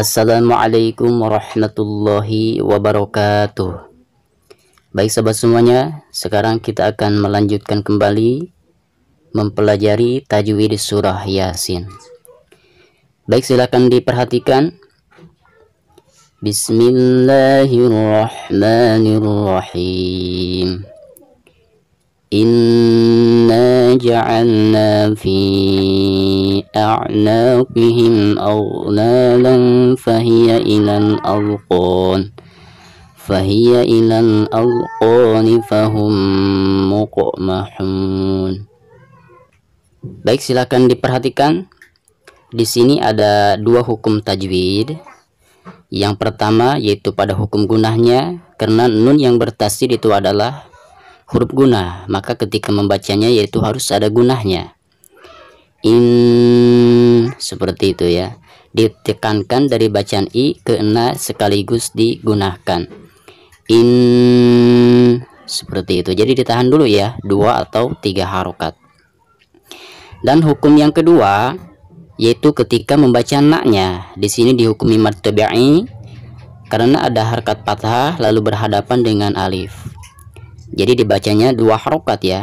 Assalamualaikum warahmatullahi wabarakatuh Baik sahabat semuanya Sekarang kita akan melanjutkan kembali Mempelajari tajwid surah yasin Baik silakan diperhatikan Bismillahirrahmanirrahim إنا جعلنا في أعناقهم أغلالا فهي إلى الأرقان فهي إلى الأرقان فهم مقمحون Baik, silakan diperhatikan. Di sini ada dua hukum tajwid. Yang pertama yaitu pada hukum gunahnya karena nun yang bertasdid itu adalah huruf guna maka ketika membacanya yaitu harus ada gunahnya in seperti itu ya ditekankan dari bacaan i ke na sekaligus digunakan in seperti itu jadi ditahan dulu ya dua atau tiga harokat dan hukum yang kedua yaitu ketika membaca naknya di sini dihukumi martabai karena ada harkat patah lalu berhadapan dengan alif jadi dibacanya dua harokat ya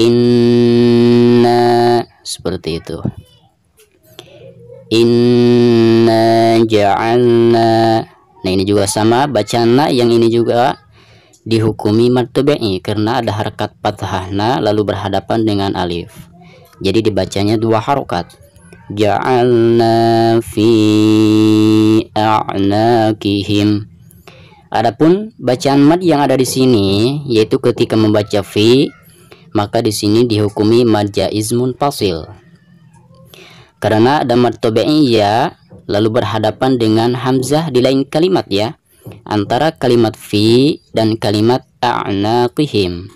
inna seperti itu inna ja'alna nah ini juga sama bacana yang ini juga dihukumi martubai karena ada harkat patahna lalu berhadapan dengan alif jadi dibacanya dua harokat ja'alna fi a'naqihim Adapun bacaan mad yang ada di sini yaitu ketika membaca fi maka di sini dihukumi mad jaiz munfasil. Karena ada mad ya lalu berhadapan dengan hamzah di lain kalimat ya antara kalimat fi dan kalimat a'naqihim.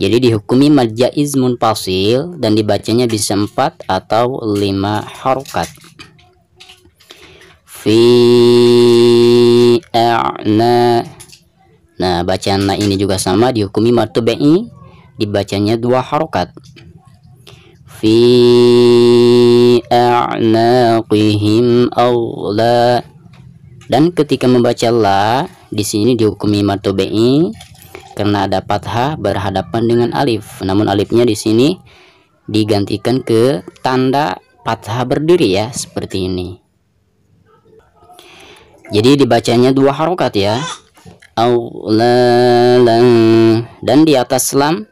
Jadi dihukumi mad jaiz munfasil dan dibacanya bisa 4 atau 5 harokat. Fi a'na nah bacaan na ini juga sama dihukumi martubai dibacanya dua harokat fi a'naqihim awla dan ketika membaca la di sini dihukumi martubai karena ada fathah berhadapan dengan alif namun alifnya di sini digantikan ke tanda fathah berdiri ya seperti ini jadi dibacanya dua harokat ya aulalan dan di atas lam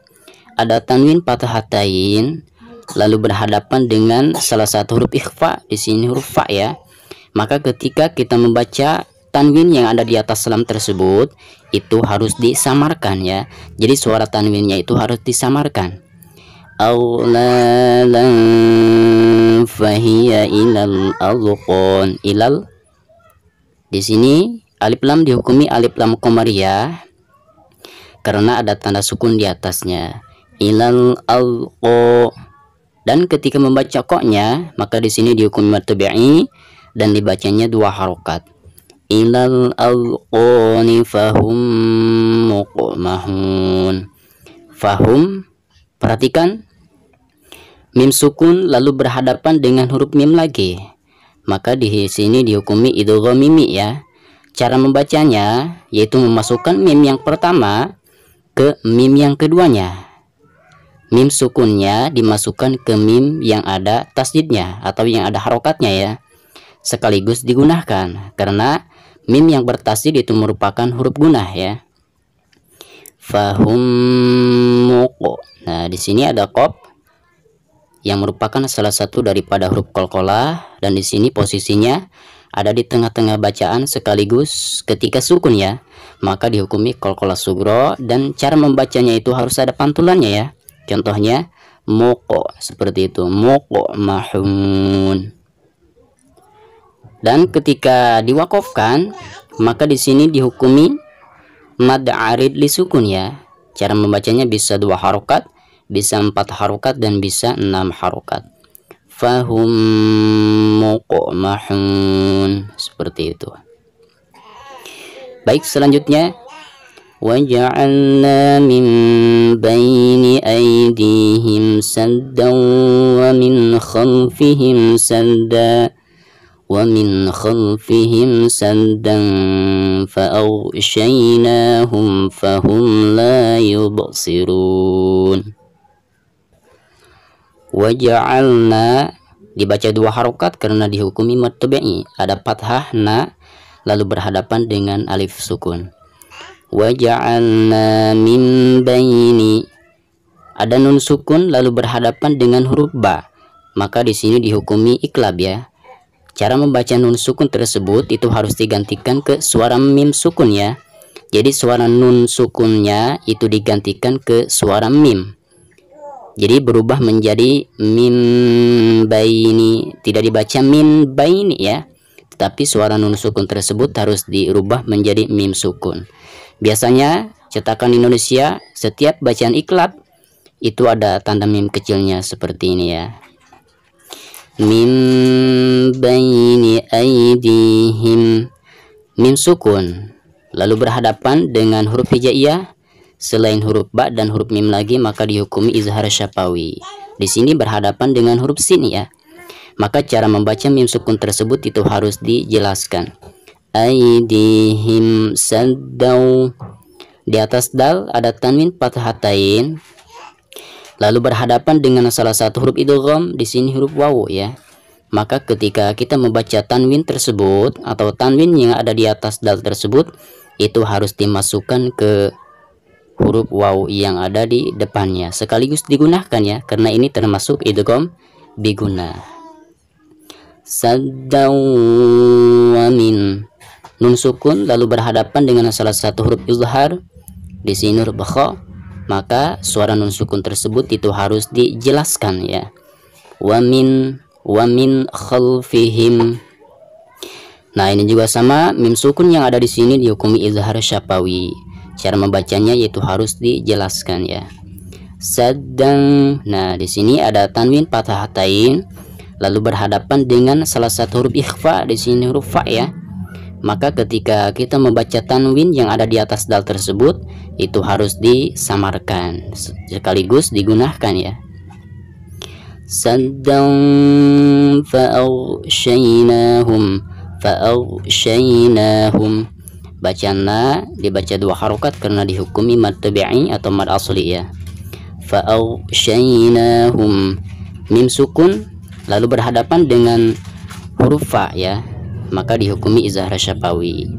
ada tanwin hatain lalu berhadapan dengan salah satu huruf ikhfa di sini huruf fa ya maka ketika kita membaca tanwin yang ada di atas lam tersebut itu harus disamarkan ya jadi suara tanwinnya itu harus disamarkan aulalan fahiya ilal alqon ilal di sini alif lam dihukumi alif lam komariah karena ada tanda sukun di atasnya. Ilal al -o. Dan ketika membaca koknya, maka di sini dihukumi martabi'i dan dibacanya dua harokat. Ilal al fahum muqmahun. Fahum, perhatikan. Mim sukun lalu berhadapan dengan huruf mim lagi maka di sini dihukumi idgham mimi ya. Cara membacanya yaitu memasukkan mim yang pertama ke mim yang keduanya. Mim sukunnya dimasukkan ke mim yang ada tasjidnya atau yang ada harokatnya ya. Sekaligus digunakan karena mim yang bertasjid itu merupakan huruf gunah ya. Fahum Nah, di sini ada kop yang merupakan salah satu daripada huruf kolkola dan di sini posisinya ada di tengah-tengah bacaan sekaligus ketika sukun ya maka dihukumi kolkola sugro dan cara membacanya itu harus ada pantulannya ya contohnya moko seperti itu moko mahumun dan ketika diwakofkan maka di sini dihukumi mad arid li sukun ya cara membacanya bisa dua harokat bisa empat harokat dan bisa enam harokat fahum muqmahun seperti itu baik selanjutnya وجعلنا من بين أيديهم سدا ومن خلفهم سدا ومن خلفهم سدا فأغشيناهم fahum la يبصرون waj'alna dibaca dua harokat karena dihukumi bengi ada fathah na lalu berhadapan dengan alif sukun waj'alna min baini ada nun sukun lalu berhadapan dengan huruf ba maka di sini dihukumi iklab ya cara membaca nun sukun tersebut itu harus digantikan ke suara mim sukun ya jadi suara nun sukunnya itu digantikan ke suara mim jadi berubah menjadi min baini tidak dibaca min baini ya tetapi suara nun sukun tersebut harus dirubah menjadi mim sukun biasanya cetakan Indonesia setiap bacaan iklab itu ada tanda mim kecilnya seperti ini ya min baini aidihim mim sukun lalu berhadapan dengan huruf hijaiyah Selain huruf ba dan huruf mim lagi maka dihukumi izhar syafawi. Di sini berhadapan dengan huruf sin ya. Maka cara membaca mim sukun tersebut itu harus dijelaskan. Aidihim saddau. Di atas dal ada tanwin fathatain. Lalu berhadapan dengan salah satu huruf idgham, di sini huruf wawu ya. Maka ketika kita membaca tanwin tersebut atau tanwin yang ada di atas dal tersebut itu harus dimasukkan ke huruf waw yang ada di depannya sekaligus digunakan ya karena ini termasuk idgham biguna sadawamin nun sukun lalu berhadapan dengan salah satu huruf izhar di sini huruf kha maka suara nun sukun tersebut itu harus dijelaskan ya Wamin wamin khalfihim nah ini juga sama mim sukun yang ada di sini dihukumi izhar syafawi cara membacanya yaitu harus dijelaskan ya sedang nah di sini ada tanwin patah hatain lalu berhadapan dengan salah satu huruf ikhfa di sini huruf fa ya maka ketika kita membaca tanwin yang ada di atas dal tersebut itu harus disamarkan sekaligus digunakan ya sedang fa'aghshaynahum fa'aghshaynahum bacana dibaca dua harokat karena dihukumi mad tabi'i atau mad asli ya hum mim sukun lalu berhadapan dengan huruf fa ya maka dihukumi izhar syafawi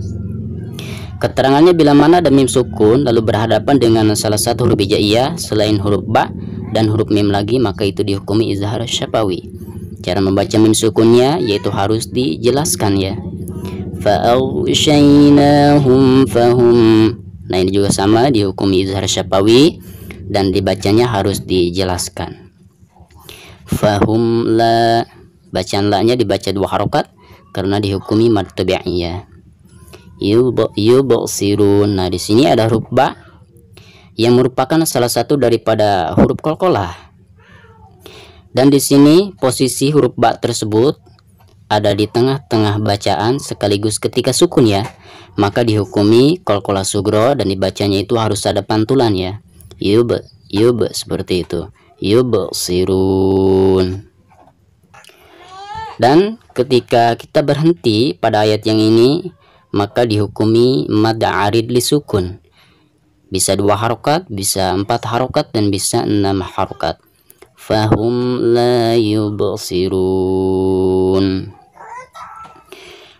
keterangannya bila mana ada mim sukun lalu berhadapan dengan salah satu huruf hijaiyah selain huruf ba dan huruf mim lagi maka itu dihukumi izhar syafawi cara membaca mim sukunnya yaitu harus dijelaskan ya fa'aghshaynahum fahum nah ini juga sama dihukum izhar syafawi dan dibacanya harus dijelaskan fahum la bacaan la nya dibaca dua harokat karena dihukumi mad tabi'iyah nah di sini ada huruf ba yang merupakan salah satu daripada huruf kolkolah dan di sini posisi huruf ba tersebut ada di tengah-tengah bacaan sekaligus ketika sukun ya, maka dihukumi kolkola sugro dan dibacanya itu harus ada pantulan ya. Yub, yub seperti itu. Yub sirun. Dan ketika kita berhenti pada ayat yang ini, maka dihukumi mad arid li sukun. Bisa dua harokat, bisa empat harokat, dan bisa enam harokat. Fahum la sirun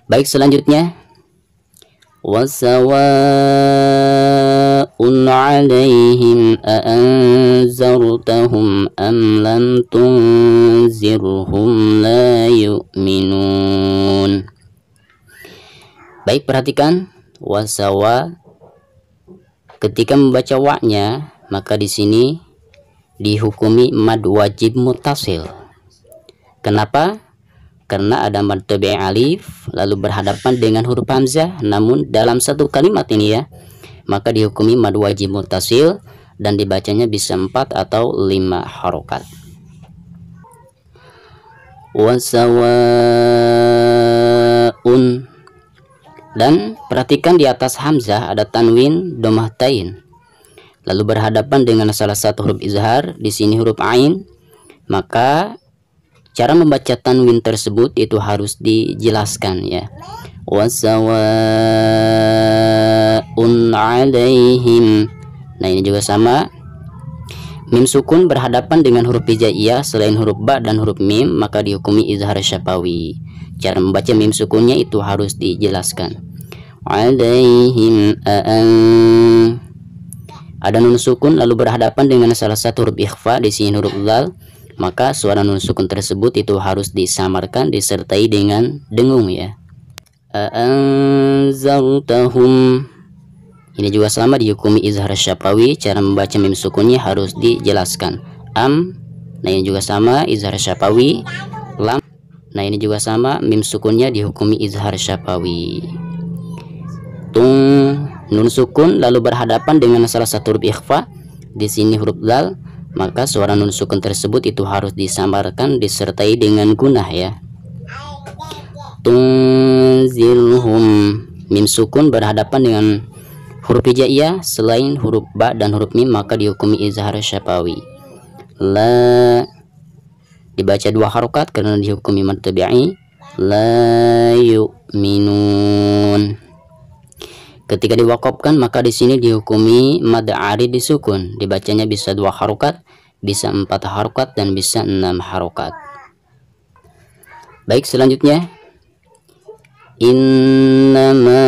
Baik selanjutnya wasawa'un 'alaihim a'anzartahum am lam tunzirhum la yu'minun. Baik perhatikan wasawa ketika membaca waknya maka di sini dihukumi mad wajib mutasil. Kenapa? karena ada mad alif lalu berhadapan dengan huruf hamzah namun dalam satu kalimat ini ya maka dihukumi mad wajib mutasil dan dibacanya bisa 4 atau lima harokat wasawaun dan perhatikan di atas hamzah ada tanwin domah tain lalu berhadapan dengan salah satu huruf izhar di sini huruf ain maka Cara membaca tanwin tersebut itu harus dijelaskan ya. Wasawaun alaihim. Nah ini juga sama. Mim sukun berhadapan dengan huruf hijaiyah selain huruf ba dan huruf mim maka dihukumi izhar syafawi. Cara membaca mim sukunnya itu harus dijelaskan. Alaihim Ada nun sukun lalu berhadapan dengan salah satu huruf ikhfa di sini huruf zal maka suara nun sukun tersebut itu harus disamarkan disertai dengan dengung ya anzartahum ini juga selama dihukumi izhar syafawi cara membaca mim sukunnya harus dijelaskan am nah ini juga sama izhar syafawi lam nah ini juga sama mim sukunnya dihukumi izhar syafawi tung nun sukun lalu berhadapan dengan salah satu huruf ikhfa di sini huruf dal maka suara nun sukun tersebut itu harus disamarkan disertai dengan gunah ya tunzilhum mim sukun berhadapan dengan huruf hijaiyah selain huruf ba dan huruf mim maka dihukumi izhar syafawi la dibaca dua harokat karena dihukumi martabi'i la yu'minun Ketika diwakopkan maka di sini dihukumi mad arid disukun. Dibacanya bisa dua harokat bisa empat harokat dan bisa enam harokat baik selanjutnya innama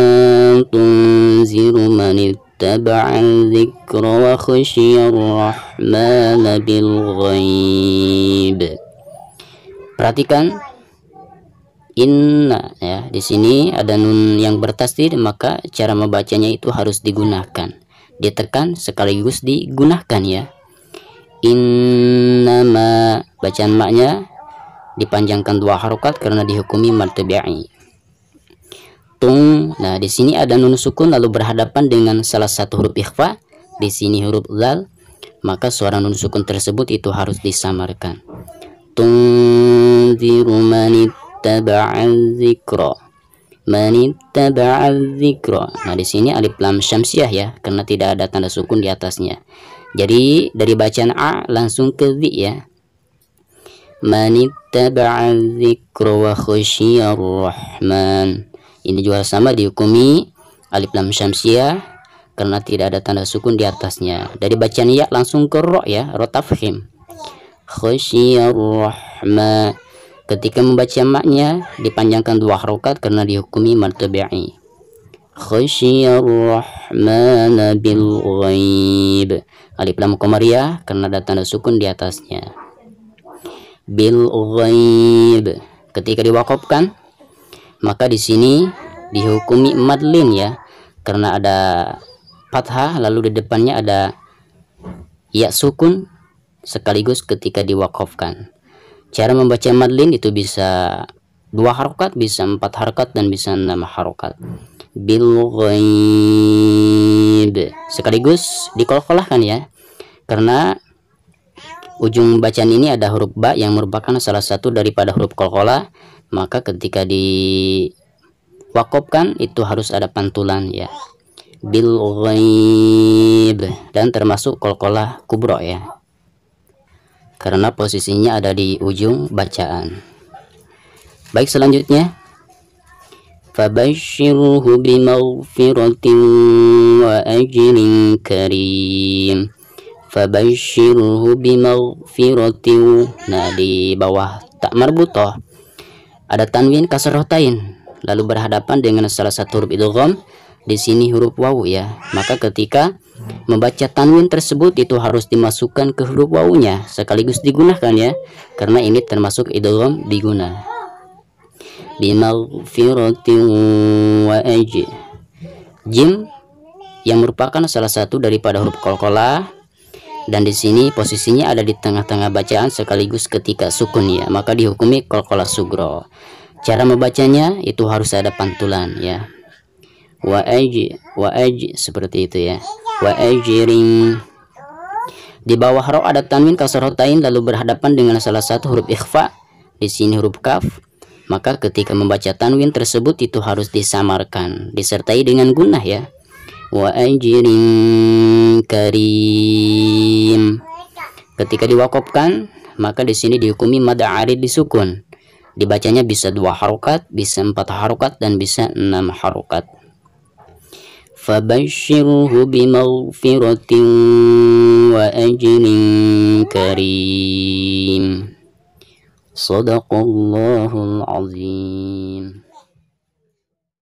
tunziru manittaba'al zikra wa khusyir rahman bil ghaib perhatikan inna ya di sini ada nun yang bertasdid maka cara membacanya itu harus digunakan ditekan sekaligus digunakan ya innama bacaan maknya dipanjangkan dua harokat karena dihukumi martabi'i tung nah di sini ada nun sukun lalu berhadapan dengan salah satu huruf ikhfa di sini huruf zal maka suara nun sukun tersebut itu harus disamarkan Tung, manittaba'al zikra nah di sini alif lam syamsiah ya karena tidak ada tanda sukun di atasnya jadi dari bacaan a langsung ke Z ya. Manittaba'a dzikra wa khasyiyar rahman. Ini juga sama dihukumi alif lam syamsiah karena tidak ada tanda sukun di atasnya. Dari bacaan ya langsung ke ro ya, ro tafhim. Khasyiyar rahman. Ketika membaca maknya dipanjangkan dua harokat karena dihukumi martabi'i. Khasyiyar rahman bil ghaib alif lam komariah karena ada tanda sukun di atasnya bil ghaib ketika diwakopkan maka di sini dihukumi madlin ya karena ada fathah lalu di depannya ada ya sukun sekaligus ketika diwakopkan cara membaca madlin itu bisa dua harokat bisa empat harokat dan bisa enam harokat bil ghaib sekaligus dikolkolahkan ya karena ujung bacaan ini ada huruf ba yang merupakan salah satu daripada huruf kolkola maka ketika diwakopkan itu harus ada pantulan ya bil dan termasuk kolkola kubro ya karena posisinya ada di ujung bacaan baik selanjutnya فبشره بمغفرة وأجر كريم فبشره بمغفرة nah di bawah tak marbutoh ada tanwin kasroh tain lalu berhadapan dengan salah satu huruf idgham di sini huruf wawu ya maka ketika membaca tanwin tersebut itu harus dimasukkan ke huruf wawunya sekaligus digunakan ya karena ini termasuk idgham diguna بمغفرة وأجر Jim yang merupakan salah satu daripada huruf kolkola dan di sini posisinya ada di tengah-tengah bacaan sekaligus ketika sukun ya maka dihukumi kolkola sugro cara membacanya itu harus ada pantulan ya wa aji seperti itu ya wa di bawah roh ada tanwin kasrotain lalu berhadapan dengan salah satu huruf ikhfa di sini huruf kaf maka ketika membaca tanwin tersebut itu harus disamarkan disertai dengan gunah ya wa ajirin karim ketika diwakopkan maka di sini dihukumi mad arid disukun dibacanya bisa dua harokat bisa empat harokat dan bisa enam harokat fabashirhu bimaghfiratin wa ajrin karim صدق الله العظيم